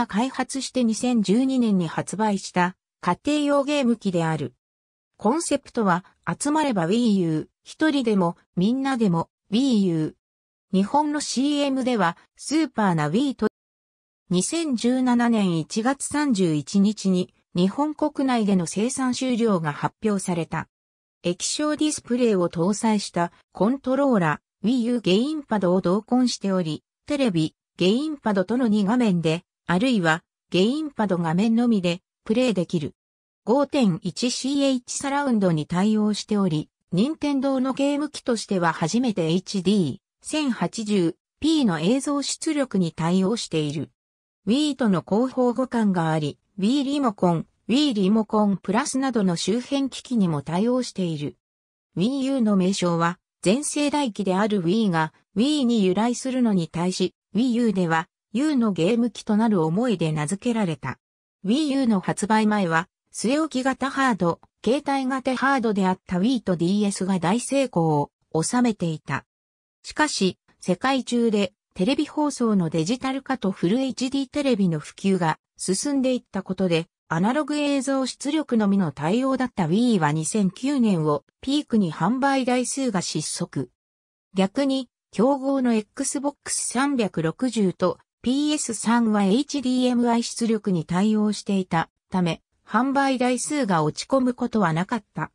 が開発して2012年に発売した家庭用ゲーム機である。コンセプトは、集まれば Wii U、一人でも、みんなでも、Wii U。日本の CM では、スーパーな Wii と、2017年1月31日に、日本国内での生産終了が発表された。液晶ディスプレイを搭載したコントローラ、Wii U ゲインパドを同梱しており、テレビ、ゲインパドとの2画面であるいはゲインパド画面のみでプレイできる。5.1CH サラウンドに対応しており、任天堂のゲーム機としては初めて HD 1080p の映像出力に対応している。Wii との広報互換があり、Wii リモコン、Wii リモコンプラスなどの周辺機器にも対応している。Wii U の名称は、前世代機である Wii が Wii に由来するのに対し、Wii U では U のゲーム機となる思いで名付けられた。Wii U の発売前は、据え置き型ハード、携帯型ハードであった Wii と DS が大成功を収めていた。しかし、世界中でテレビ放送のデジタル化とフル HD テレビの普及が進んでいったことで、アナログ映像出力のみの対応だった Wii は2009年をピークに販売台数が失速。逆に、競合の Xbox 360と PS3 は HDMI 出力に対応していたため、販売台数が落ち込むことはなかった。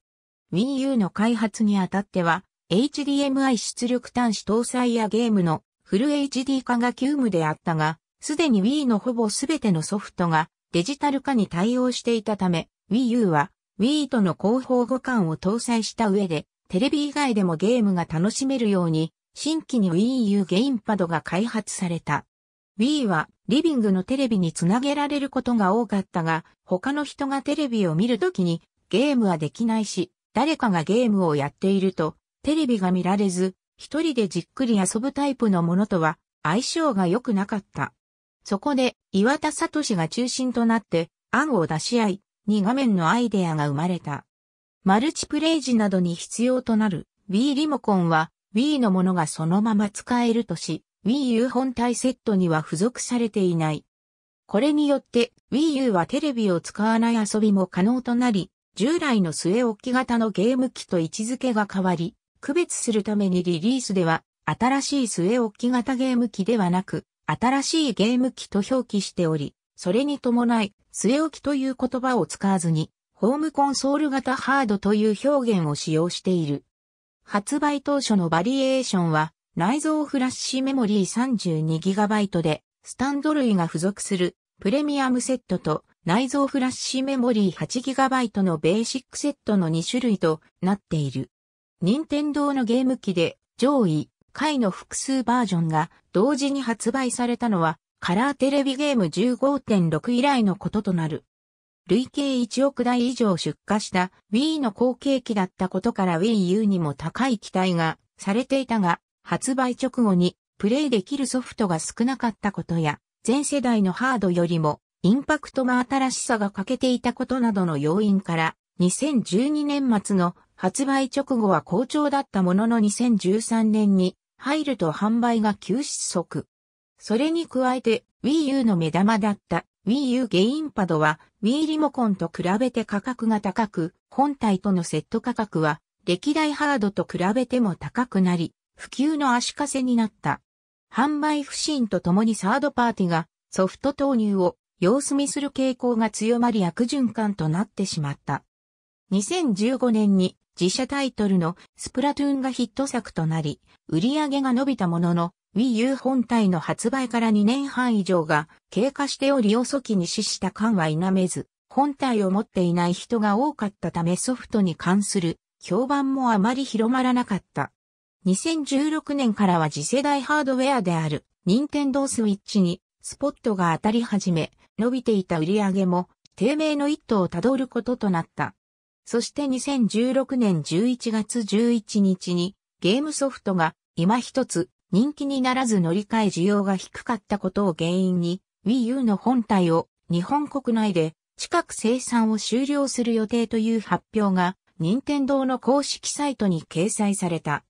Wii U の開発にあたっては、HDMI 出力端子搭載やゲームのフル HD 化が急務であったが、すでに Wii のほぼすべてのソフトがデジタル化に対応していたため、Wii U は Wii との広報互換を搭載した上で、テレビ以外でもゲームが楽しめるように、新規に Wii U ゲインパドが開発された。Wii はリビングのテレビにつなげられることが多かったが、他の人がテレビを見るときにゲームはできないし、誰かがゲームをやっているとテレビが見られず、一人でじっくり遊ぶタイプのものとは相性が良くなかった。そこで岩田聡が中心となって案を出し合い、2画面のアイデアが生まれた。マルチプレイ時などに必要となる Wii リモコンは Wii のものがそのまま使えるとし、Wii U 本体セットには付属されていない。これによって Wii U はテレビを使わない遊びも可能となり、従来の末置き型のゲーム機と位置づけが変わり、区別するためにリリースでは、新しい末置き型ゲーム機ではなく、新しいゲーム機と表記しており、それに伴い、末置きという言葉を使わずに、ホームコンソール型ハードという表現を使用している。発売当初のバリエーションは、内蔵フラッシュメモリー 32GB で、スタンド類が付属するプレミアムセットと内蔵フラッシュメモリー 8GB のベーシックセットの2種類となっている。任天堂のゲーム機で上位、下位の複数バージョンが同時に発売されたのはカラーテレビゲーム15.6以来のこととなる。累計1億台以上出荷した Wii の後継機だったことから Wii U にも高い期待がされていたが、発売直後にプレイできるソフトが少なかったことや、前世代のハードよりもインパクトが新しさが欠けていたことなどの要因から、2012年末の発売直後は好調だったものの2013年に入ると販売が急失速。それに加えて Wii U の目玉だった Wii U ゲインパドは Wii リモコンと比べて価格が高く、本体とのセット価格は歴代ハードと比べても高くなり、普及の足かせになった。販売不振とともにサードパーティがソフト投入を様子見する傾向が強まり悪循環となってしまった。2015年に自社タイトルのスプラトゥーンがヒット作となり、売り上げが伸びたものの Wii U 本体の発売から2年半以上が経過しており遅きに死した感は否めず、本体を持っていない人が多かったためソフトに関する評判もあまり広まらなかった。2016年からは次世代ハードウェアである、任天堂スイッチに、スポットが当たり始め、伸びていた売り上げも、低迷の一途をたどることとなった。そして2016年11月11日に、ゲームソフトが、今一つ、人気にならず乗り換え需要が低かったことを原因に、Wii U の本体を、日本国内で、近く生産を終了する予定という発表が、任天堂の公式サイトに掲載された。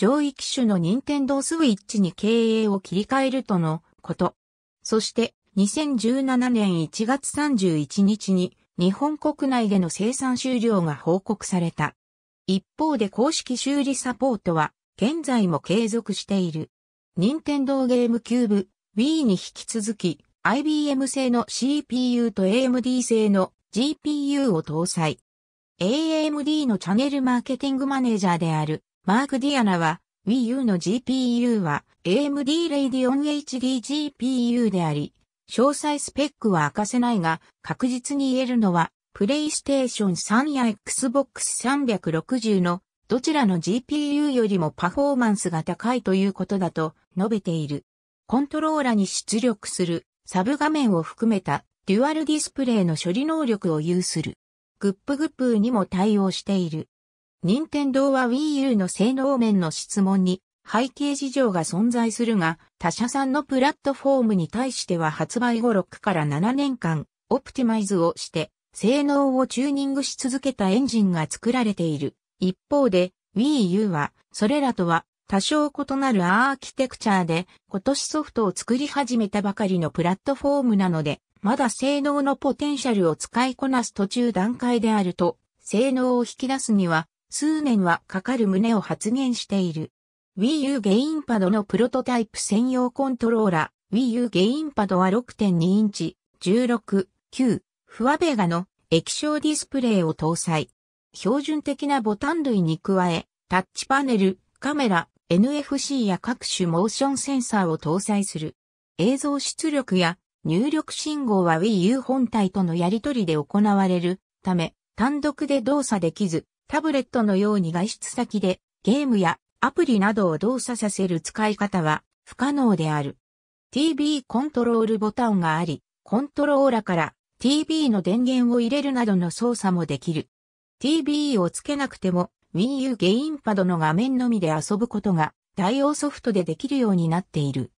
上位機種の任天堂スイッチに経営を切り替えるとのこと。そして、2017年1月31日に日本国内での生産終了が報告された。一方で公式修理サポートは現在も継続している。任天堂ゲームキューブ Wii に引き続き IBM 製の CPU と AMD 製の GPU を搭載。AMD のチャンネルマーケティングマネージャーであるマーク・ディアナは、Wii U の GPU は AMD Radeon HD GPU であり、詳細スペックは明かせないが、確実に言えるのは、PlayStation 3や Xbox 360のどちらの GPU よりもパフォーマンスが高いということだと述べている。コントローラに出力するサブ画面を含めたデュアルディスプレイの処理能力を有する。グップグップにも対応している。任天堂は Wii U の性能面の質問に背景事情が存在するが、他社さんのプラットフォームに対しては発売後6から7年間、オプティマイズをして、性能をチューニングし続けたエンジンが作られている。一方で、Wii U は、それらとは多少異なるアーキテクチャで、今年ソフトを作り始めたばかりのプラットフォームなので、まだ性能のポテンシャルを使いこなす途中段階であると、性能を引き出すには、数年はかかる旨を発言している。Wii U ゲインパドのプロトタイプ専用コントローラ、Wii U ゲインパドは6.2インチ、16、9、フワベガの液晶ディスプレイを搭載。標準的なボタン類に加え、タッチパネル、カメラ、NFC や各種モーションセンサーを搭載する。映像出力や入力信号は Wii U 本体とのやり取りで行われるため、単独で動作できず、タブレットのように外出先でゲームやアプリなどを動作させる使い方は不可能である。t b コントロールボタンがあり、コントローラから t b の電源を入れるなどの操作もできる。t b をつけなくても Wii U ゲインパドの画面のみで遊ぶことが対応ソフトでできるようになっている。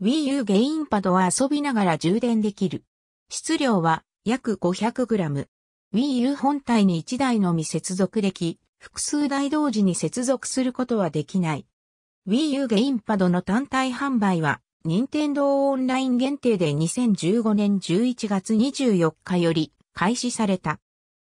Wii U ゲインパドは遊びながら充電できる。質量は約 500g。Wii U 本体に1台のみ接続でき、複数台同時に接続することはできない。Wii U ゲインパドの単体販売は、任天堂オンライン限定で2015年11月24日より開始された。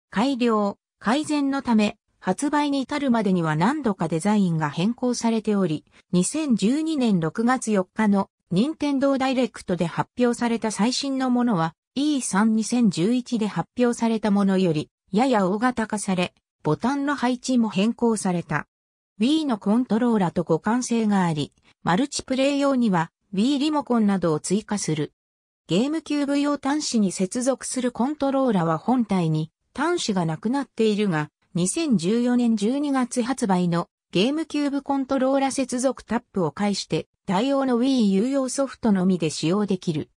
改良、改善のため、発売に至るまでには何度かデザインが変更されており、2012年6月4日の任天堂ダイレクトで発表された最新のものは、E32011 で発表されたものより、やや大型化され、ボタンの配置も変更された。Wii のコントローラと互換性があり、マルチプレイ用には Wii リモコンなどを追加する。ゲームキューブ用端子に接続するコントローラは本体に端子がなくなっているが、2014年12月発売のゲームキューブコントローラ接続タップを介して対応の Wii 有用ソフトのみで使用できる。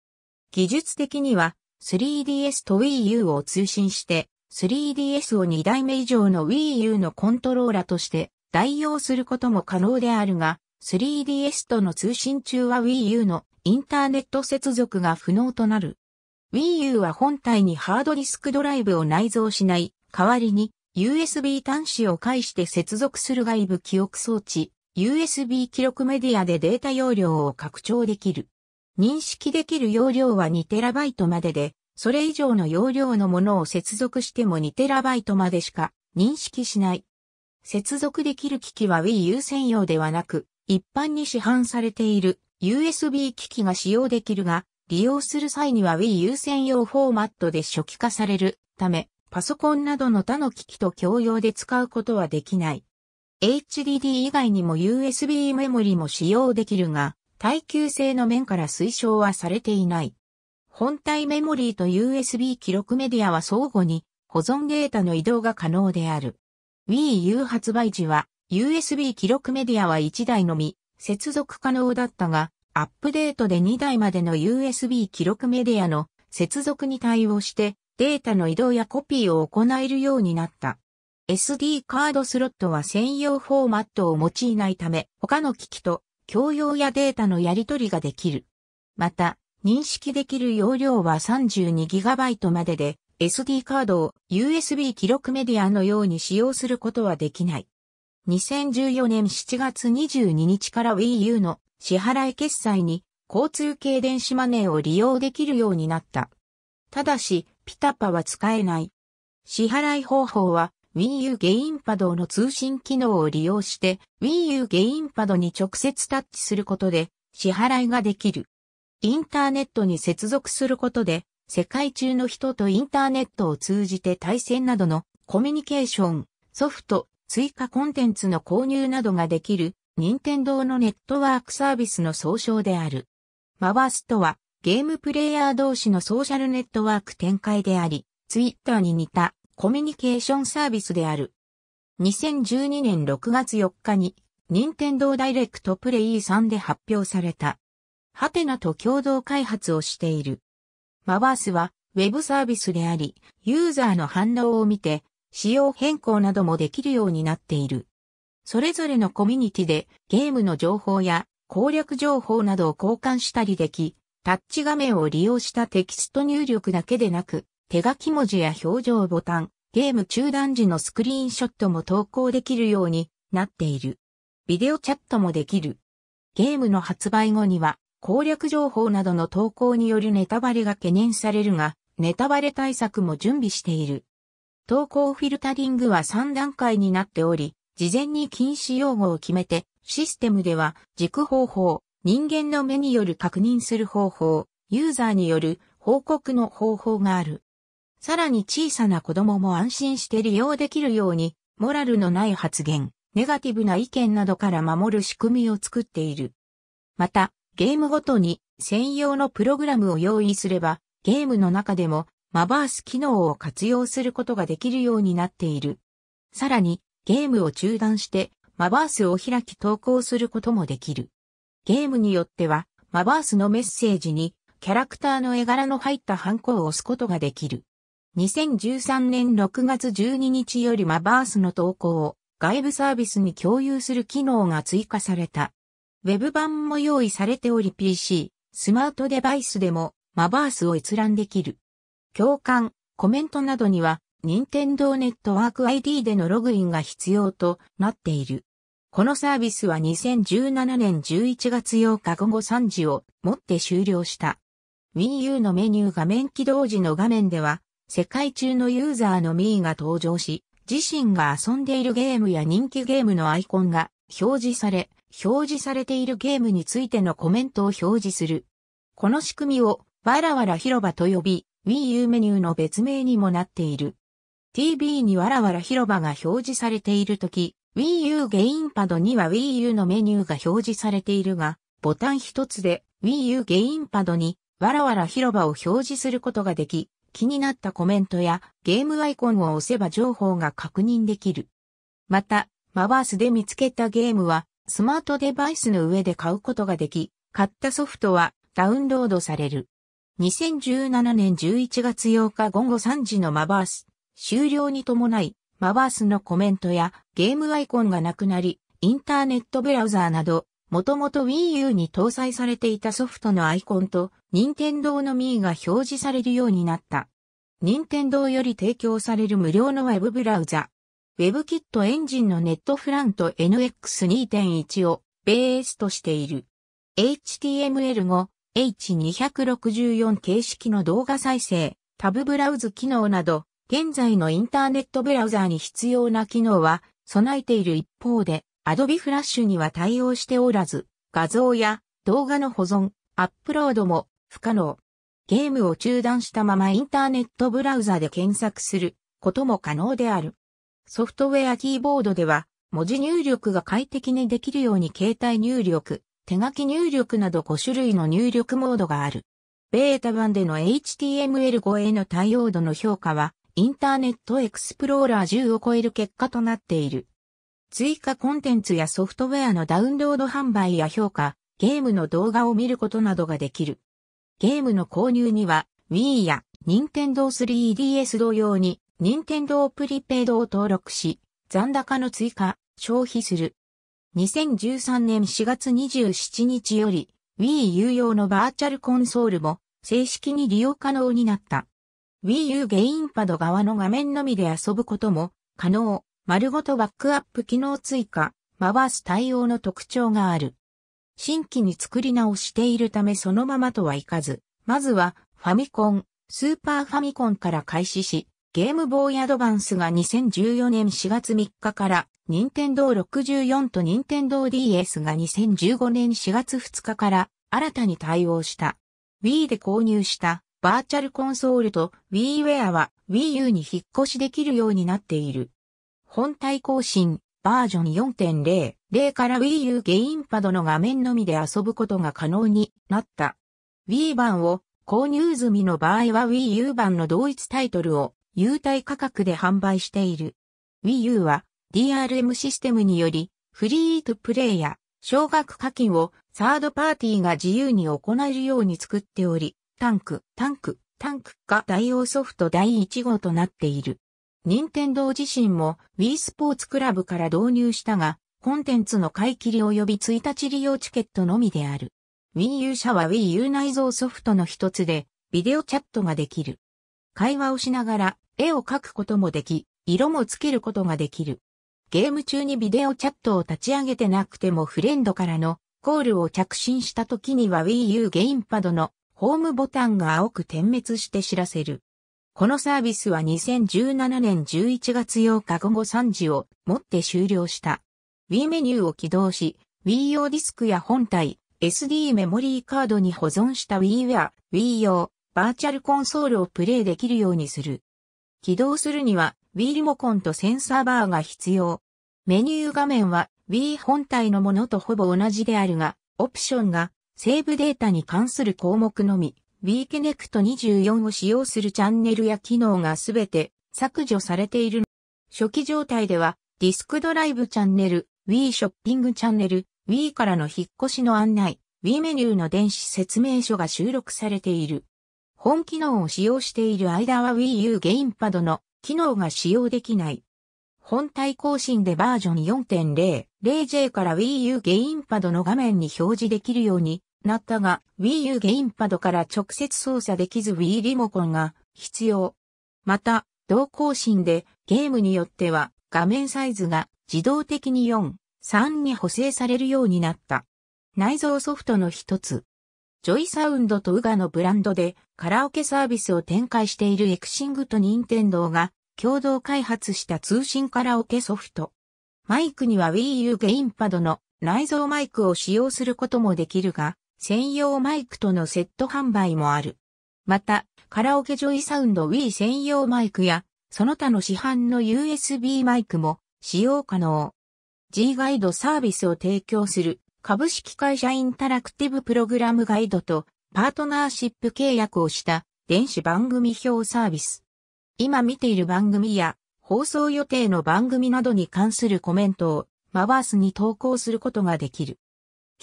技術的には 3DS と Wii U を通信して、3DS を2台目以上の Wii U のコントローラとして代用することも可能であるが、3DS との通信中は Wii U のインターネット接続が不能となる。Wii U は本体にハードディスクドライブを内蔵しない、代わりに USB 端子を介して接続する外部記憶装置、USB 記録メディアでデータ容量を拡張できる。認識できる容量は 2TB までで、それ以上の容量のものを接続しても 2TB までしか認識しない。接続できる機器は Wii 優専用ではなく、一般に市販されている USB 機器が使用できるが、利用する際には Wii 優専用フォーマットで初期化されるため、パソコンなどの他の機器と共用で使うことはできない。HDD 以外にも USB メモリも使用できるが、耐久性の面から推奨はされていない。本体メモリーと USB 記録メディアは相互に保存データの移動が可能である。Wii U 発売時は USB 記録メディアは1台のみ接続可能だったが、アップデートで2台までの USB 記録メディアの接続に対応してデータの移動やコピーを行えるようになった。SD カードスロットは専用フォーマットを用いないため、他の機器と共用やデータのやり取りができる。また、認識できる容量は 32GB までで、SD カードを USB 記録メディアのように使用することはできない。2014年7月22日から Wii U の支払い決済に交通系電子マネーを利用できるようになった。ただし、ピタパは使えない。支払い方法は Wii U ゲインパドの通信機能を利用して Wii U ゲインパドに直接タッチすることで支払いができる。インターネットに接続することで世界中の人とインターネットを通じて対戦などのコミュニケーション、ソフト、追加コンテンツの購入などができる任天堂のネットワークサービスの総称である。マワスとはゲームプレイヤー同士のソーシャルネットワーク展開であり、ツイッターに似たコミュニケーションサービスである。2012年6月4日に、任天堂ダイレクトプレイ3で発表された。ハテナと共同開発をしている。マバースは、ウェブサービスであり、ユーザーの反応を見て、仕様変更などもできるようになっている。それぞれのコミュニティでゲームの情報や攻略情報などを交換したりでき、タッチ画面を利用したテキスト入力だけでなく、手書き文字や表情ボタン、ゲーム中断時のスクリーンショットも投稿できるようになっている。ビデオチャットもできる。ゲームの発売後には攻略情報などの投稿によるネタバレが懸念されるが、ネタバレ対策も準備している。投稿フィルタリングは3段階になっており、事前に禁止用語を決めて、システムでは軸方法、人間の目による確認する方法、ユーザーによる報告の方法がある。さらに小さな子供も安心して利用できるように、モラルのない発言、ネガティブな意見などから守る仕組みを作っている。また、ゲームごとに専用のプログラムを用意すれば、ゲームの中でもマバース機能を活用することができるようになっている。さらに、ゲームを中断してマバースを開き投稿することもできる。ゲームによっては、マバースのメッセージにキャラクターの絵柄の入ったハンコを押すことができる。2013年6月12日よりマバースの投稿を外部サービスに共有する機能が追加された。Web 版も用意されており PC、スマートデバイスでもマバースを閲覧できる。共感、コメントなどには、任天堂ネットワーク ID でのログインが必要となっている。このサービスは2017年11月8日午後3時をもって終了した。Wii U のメニュー画面起動時の画面では、世界中のユーザーのミーが登場し、自身が遊んでいるゲームや人気ゲームのアイコンが表示され、表示されているゲームについてのコメントを表示する。この仕組みをわらわら広場と呼び、Wii U メニューの別名にもなっている。TV にわらわら広場が表示されているとき、Wii U ゲインパドには Wii U のメニューが表示されているが、ボタン一つで Wii U ゲインパドにわらわら広場を表示することができ、気になったコメントやゲームアイコンを押せば情報が確認できる。また、マバースで見つけたゲームはスマートデバイスの上で買うことができ、買ったソフトはダウンロードされる。2017年11月8日午後3時のマバース、終了に伴い、マバースのコメントやゲームアイコンがなくなり、インターネットブラウザーなどもともと Wii U に搭載されていたソフトのアイコンと、任天堂の Mii が表示されるようになった。任天堂より提供される無料の Web ブラウザ。WebKit エンジンのネットフラント NX2.1 をベースとしている。HTML5、H264 形式の動画再生、タブブラウズ機能など、現在のインターネットブラウザーに必要な機能は備えている一方で、Adobe Flash には対応しておらず、画像や動画の保存、アップロードも不可能。ゲームを中断したままインターネットブラウザで検索することも可能である。ソフトウェアキーボードでは文字入力が快適にできるように携帯入力、手書き入力など5種類の入力モードがある。ベータ版での HTML5 への対応度の評価はインターネットエクスプローラー10を超える結果となっている。追加コンテンツやソフトウェアのダウンロード販売や評価、ゲームの動画を見ることなどができる。ゲームの購入には Wii や Nintendo 3DS 同様に Nintendo プリペイドを登録し、残高の追加、消費する。2013年4月27日より Wii U 用のバーチャルコンソールも正式に利用可能になった。Wii U ゲインパド側の画面のみで遊ぶことも可能。丸ごとバックアップ機能追加、回す対応の特徴がある。新規に作り直しているためそのままとはいかず、まずはファミコン、スーパーファミコンから開始し、ゲームボーイアドバンスが2014年4月3日から、任天堂64と任天堂 DS が2015年4月2日から新たに対応した。Wii で購入したバーチャルコンソールと WiiWare は Wii U に引っ越しできるようになっている。本体更新、バージョン4.0、0から Wii U ゲインパドの画面のみで遊ぶことが可能になった。Wii 版を購入済みの場合は Wii U 版の同一タイトルを優待価格で販売している。Wii U は DRM システムによりフリートプレイや少額課金をサードパーティーが自由に行えるように作っており、タンク、タンク、タンクが代用ソフト第1号となっている。任天堂自身も Wii スポーツクラブから導入したが、コンテンツの買い切り及び1日利用チケットのみである。Wii U 社は Wii U 内蔵ソフトの一つで、ビデオチャットができる。会話をしながら、絵を描くこともでき、色もつけることができる。ゲーム中にビデオチャットを立ち上げてなくてもフレンドからのコールを着信した時には Wii U ゲインパドのホームボタンが青く点滅して知らせる。このサービスは2017年11月8日午後3時をもって終了した。Wii メニューを起動し、Wii 用ディスクや本体、SD メモリーカードに保存した WiiWare、Wii 用、バーチャルコンソールをプレイできるようにする。起動するには Wii リモコンとセンサーバーが必要。メニュー画面は Wii 本体のものとほぼ同じであるが、オプションがセーブデータに関する項目のみ、WeConnect24 を使用するチャンネルや機能がすべて削除されている。初期状態では、ディスクドライブチャンネル、Wii ショッピングチャンネル、Wii からの引っ越しの案内、Wii メニューの電子説明書が収録されている。本機能を使用している間は Wii U ゲインパドの機能が使用できない。本体更新でバージョン4.0、0J から Wii U ゲインパドの画面に表示できるようになったが、Wii U ゲインパドから直接操作できず Wii リモコンが必要。また、同更新でゲームによっては画面サイズが自動的に4、3に補正されるようになった。内蔵ソフトの一つ。ジョイサウンドとウガのブランドでカラオケサービスを展開しているエクシングとニンテンドーが共同開発した通信カラオケソフト。マイクには Wii U ゲインパドの内蔵マイクを使用することもできるが、専用マイクとのセット販売もある。また、カラオケジョイサウンド Wii 専用マイクや、その他の市販の USB マイクも使用可能。G ガイドサービスを提供する株式会社インタラクティブプログラムガイドとパートナーシップ契約をした電子番組表サービス。今見ている番組や放送予定の番組などに関するコメントをマバースに投稿することができる。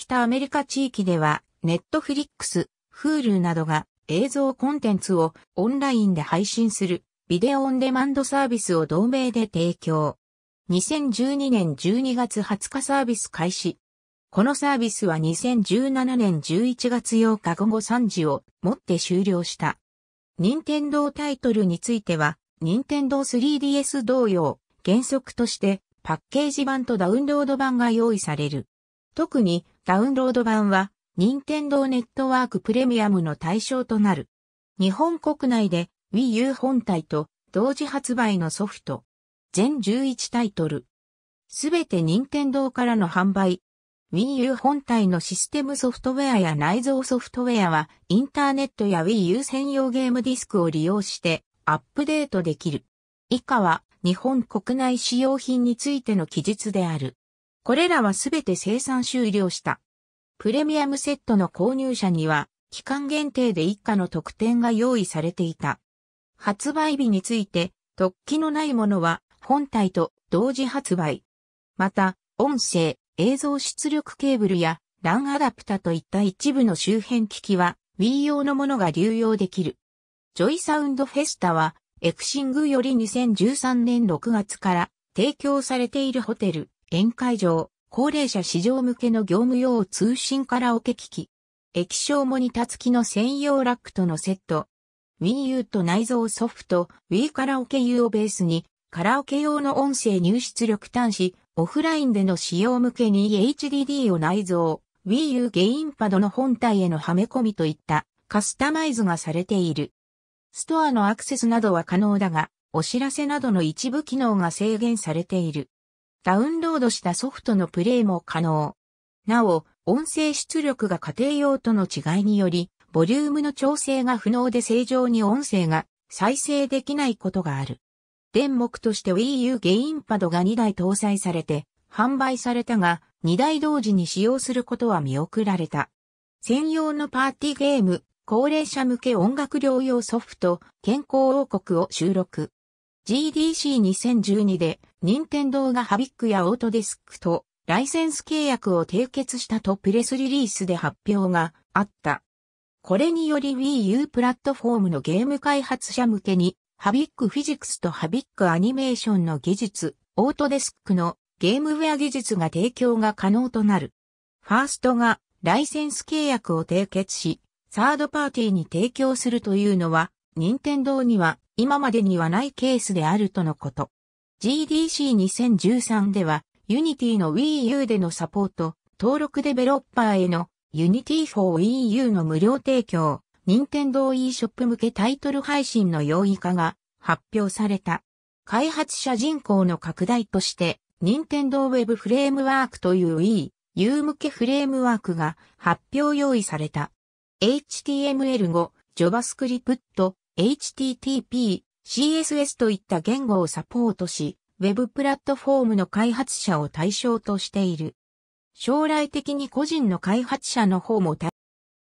北アメリカ地域では、ネットフリックス、フールなどが映像コンテンツをオンラインで配信するビデオオンデマンドサービスを同盟で提供。2012年12月20日サービス開始。このサービスは2017年11月8日午後3時をもって終了した。任天堂タイトルについては、任天堂 3DS 同様、原則としてパッケージ版とダウンロード版が用意される。特にダウンロード版は、任天堂ネットワークプレミアムの対象となる。日本国内で Wii U 本体と同時発売のソフト。全11タイトル。すべて任天堂からの販売。Wii U 本体のシステムソフトウェアや内蔵ソフトウェアはインターネットや Wii U 専用ゲームディスクを利用してアップデートできる。以下は日本国内使用品についての記述である。これらはすべて生産終了した。プレミアムセットの購入者には、期間限定で一家の特典が用意されていた。発売日について、突起のないものは、本体と同時発売。また、音声、映像出力ケーブルや、LAN アダプタといった一部の周辺機器は、Wii 用のものが流用できる。ジョイサウンドフェスタは、エクシングより2013年6月から提供されているホテル、宴会場、高齢者市場向けの業務用通信カラオケ機器。液晶モニタ付きの専用ラックとのセット。WiiU と内蔵ソフト、Wii カラオケ U をベースに、カラオケ用の音声入出力端子、オフラインでの使用向けに HDD を内蔵、WiiU ゲインパドの本体へのはめ込みといったカスタマイズがされている。ストアのアクセスなどは可能だが、お知らせなどの一部機能が制限されている。ダウンロードしたソフトのプレイも可能。なお、音声出力が家庭用との違いにより、ボリュームの調整が不能で正常に音声が再生できないことがある。電目として Wii U ゲインパドが2台搭載されて販売されたが、2台同時に使用することは見送られた。専用のパーティーゲーム、高齢者向け音楽療養ソフト、健康王国を収録。GDC2012 で、任天堂がハビックやオートデスクとライセンス契約を締結したとプレスリリースで発表があった。これにより Wii U プラットフォームのゲーム開発者向けに、ハビックフィジクスとハビックアニメーションの技術、オートデスクのゲームウェア技術が提供が可能となる。ファーストがライセンス契約を締結し、サードパーティーに提供するというのは、任天堂には今までにはないケースであるとのこと。GDC2013 では、Unity の Wii U でのサポート、登録デベロッパーへの Unity for Wii U の無料提供、Nintendo e ショップ向けタイトル配信の容易化が発表された。開発者人口の拡大として、Nintendo Web フレームワークという Wii U 向けフレームワークが発表用意された。HTML5、JavaScript、HTTP、CSS といった言語をサポートし、Web プラットフォームの開発者を対象としている。将来的に個人の開発者の方も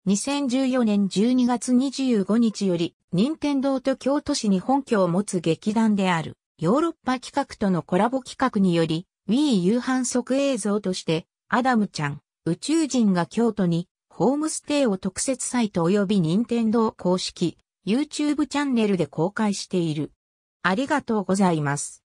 2014年12月25日より、任天堂と京都市に本拠を持つ劇団である、ヨーロッパ企画とのコラボ企画により、Wii 夕飯即映像として、アダムちゃん、宇宙人が京都に、ホームステイを特設サイト及び任天堂公式、YouTube チャンネルで公開している。ありがとうございます。